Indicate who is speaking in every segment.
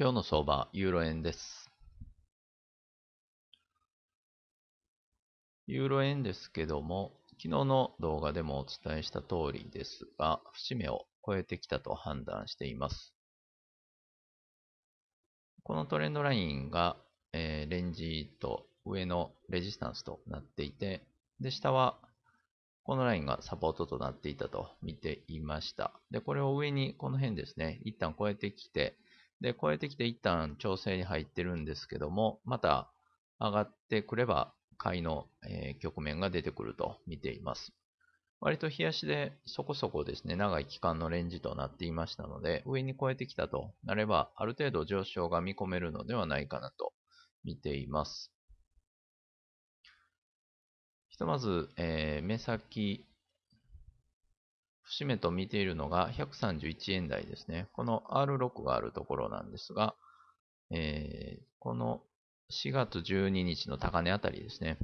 Speaker 1: 今日の相場、ユーロ円です。ユーロ円ですけども、昨日の動画でもお伝えした通りですが、節目を超えてきたと判断しています。このトレンドラインが、えー、レンジと上のレジスタンスとなっていて、で、下はこのラインがサポートとなっていたと見ていました。で、これを上にこの辺ですね、一旦超えてきて、で、超えてきて一旦調整に入ってるんですけども、また上がってくれば買いの、えー、局面が出てくると見ています。割と冷やしでそこそこですね、長い期間のレンジとなっていましたので、上に超えてきたとなれば、ある程度上昇が見込めるのではないかなと見ています。ひとまず、えー、目先節目と見ているのが131円台ですね。この R6 があるところなんですが、えー、この4月12日の高値あたりですね。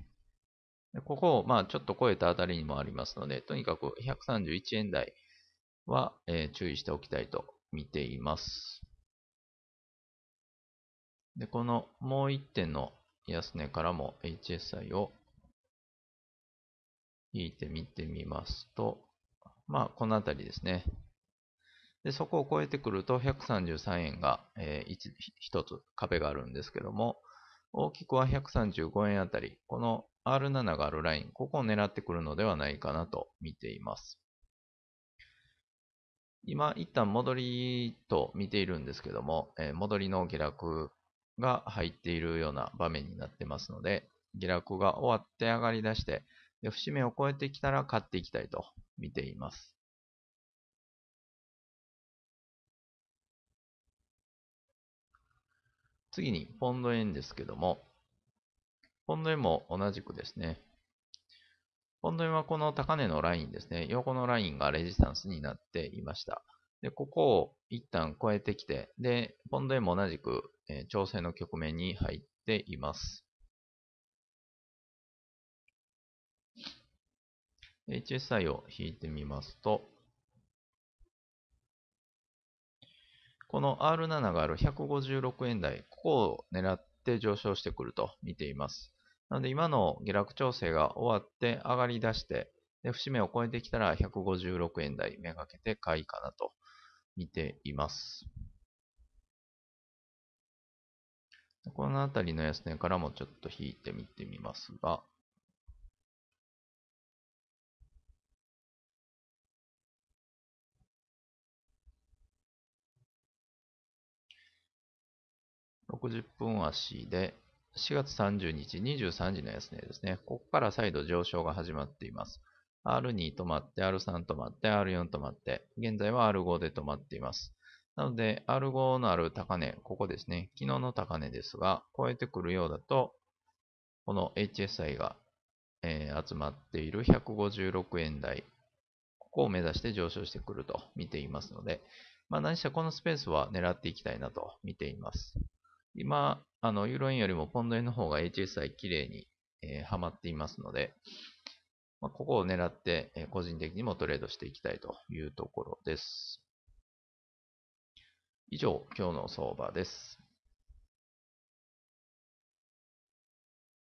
Speaker 1: ここをまあちょっと超えたあたりにもありますので、とにかく131円台は、えー、注意しておきたいと見ていま
Speaker 2: す。で、このもう一点の安値からも HSI を引いてみてみま
Speaker 1: すと、まあ、この辺りですね。で、そこを超えてくると、133円が、えー、1, つ壁があるんですけども、大きくは135円あたり、この R7 があるライン、ここを狙ってくるのではないかなと見ています。今、一旦戻りと見ているんですけども、えー、戻りの下落が入っているような場面になってますので、下落が終わって上がり出して、で節目を超えてきたら買っていきたいと
Speaker 2: 見ています。次に、ポンド円ですけども、
Speaker 1: ポンド円も同じくですね、ポンド円はこの高値のラインですね、横のラインがレジスタンスになっていました。で、ここを一旦超えてきて、で、ポンド円も同じく、え調整の局面に入っています。
Speaker 2: HSI を引いてみますと、
Speaker 1: この R7 がある156円台、ここを狙って上昇してくると見ています。なので今の下落調整が終わって上がり出して、で節目を超えてきたら156円台めがけて買いかなと見ています。
Speaker 2: この辺りの安値からもちょっと引いてみてみますが、60分足で4月30
Speaker 1: 日23時の安値ですね。ここから再度上昇が始まっています。R2 止まって、R3 止まって、R4 止まって、現在は R5 で止まっています。なので、R5 のある高値、ここですね。昨日の高値ですが、超えてくるようだと、この HSI が、えー、集まっている156円台、ここを目指して上昇してくると見ていますので、まあ、何しろこのスペースは狙っていきたいなと見ています。今、あの、ユーロ円よりもポンド円の方が HSI 綺麗に、えー、はまっていますので、まあ、ここを狙って、えー、個人
Speaker 2: 的にもトレードしていきたいというところです。以上、今日の相場です。